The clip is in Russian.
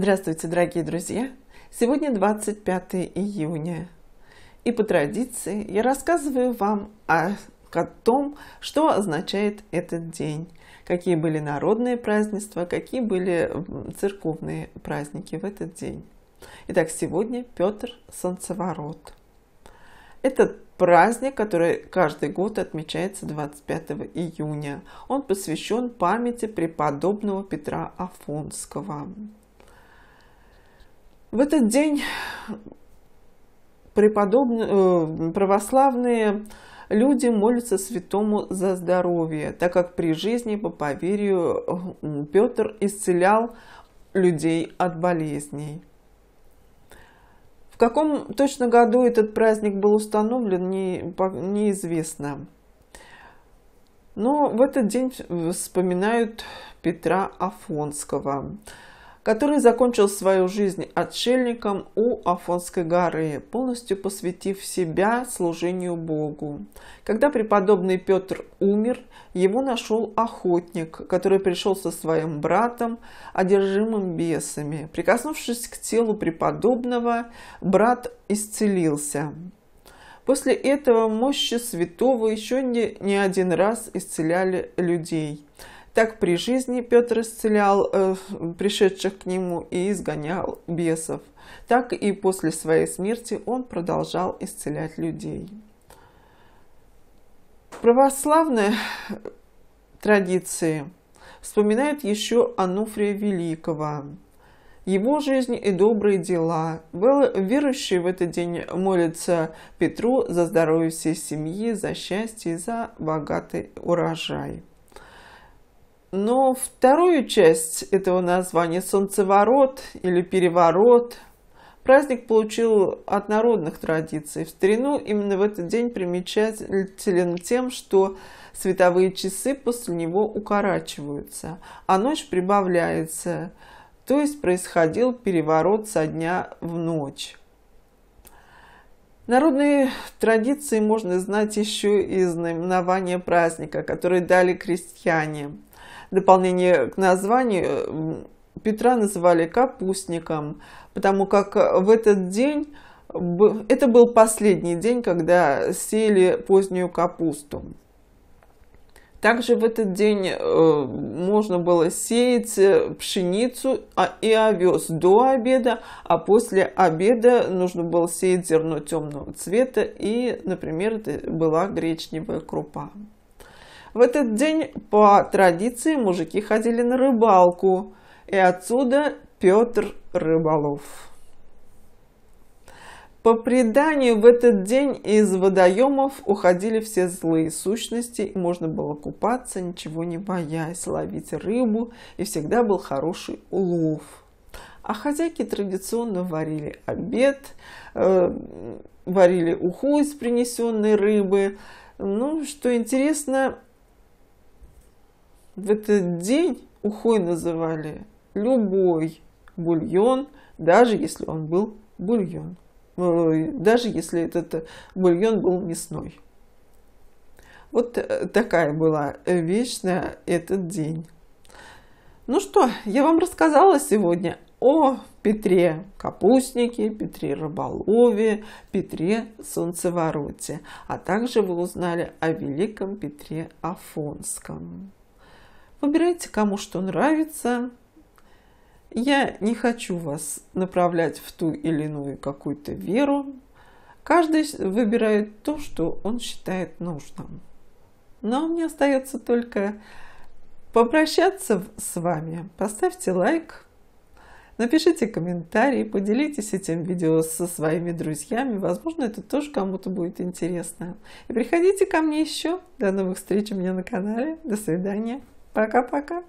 Здравствуйте, дорогие друзья! Сегодня 25 июня. И по традиции я рассказываю вам о, о том, что означает этот день, какие были народные празднества, какие были церковные праздники в этот день. Итак, сегодня Петр Солнцеворот. Этот праздник, который каждый год отмечается 25 июня. Он посвящен памяти преподобного Петра Афонского. В этот день преподобные, э, православные люди молятся святому за здоровье, так как при жизни, по поверью, Петр исцелял людей от болезней. В каком точно году этот праздник был установлен, не, неизвестно. Но в этот день вспоминают Петра Афонского – который закончил свою жизнь отшельником у Афонской горы, полностью посвятив себя служению Богу. Когда преподобный Петр умер, его нашел охотник, который пришел со своим братом, одержимым бесами. Прикоснувшись к телу преподобного, брат исцелился. После этого мощи святого еще не, не один раз исцеляли людей – так при жизни Петр исцелял э, пришедших к нему и изгонял бесов. Так и после своей смерти он продолжал исцелять людей. Православные традиции вспоминают еще Ануфрия Великого. Его жизнь и добрые дела. Верующие в этот день молятся Петру за здоровье всей семьи, за счастье и за богатый урожай. Но вторую часть этого названия «Солнцеворот» или «Переворот» праздник получил от народных традиций. В старину именно в этот день примечателен тем, что световые часы после него укорачиваются, а ночь прибавляется, то есть происходил переворот со дня в ночь. Народные традиции можно знать еще из наименования праздника, который дали крестьяне – дополнение к названию, Петра называли капустником, потому как э, в этот день, это был последний день, когда сели позднюю капусту. Также в этот день э, можно было сеять э, пшеницу а, и овес до обеда, а после обеда нужно было сеять зерно темного цвета и, например, это была гречневая крупа. В этот день по традиции мужики ходили на рыбалку, и отсюда Петр Рыболов. По преданию, в этот день из водоемов уходили все злые сущности, и можно было купаться, ничего не боясь, ловить рыбу, и всегда был хороший улов. А хозяйки традиционно варили обед, э, варили уху из принесенной рыбы. Ну, что интересно, в этот день ухой называли любой бульон, даже если он был бульон, э, даже если этот бульон был мясной. Вот э, такая была вечная этот день. Ну что, я вам рассказала сегодня о Петре Капустнике, Петре Рыболове, Петре Солнцевороте, а также вы узнали о великом Петре Афонском. Выбирайте, кому что нравится. Я не хочу вас направлять в ту или иную какую-то веру. Каждый выбирает то, что он считает нужным. Но мне остается только попрощаться с вами. Поставьте лайк, напишите комментарий, поделитесь этим видео со своими друзьями. Возможно, это тоже кому-то будет интересно. И приходите ко мне еще. До новых встреч у меня на канале. До свидания. Пока-пока.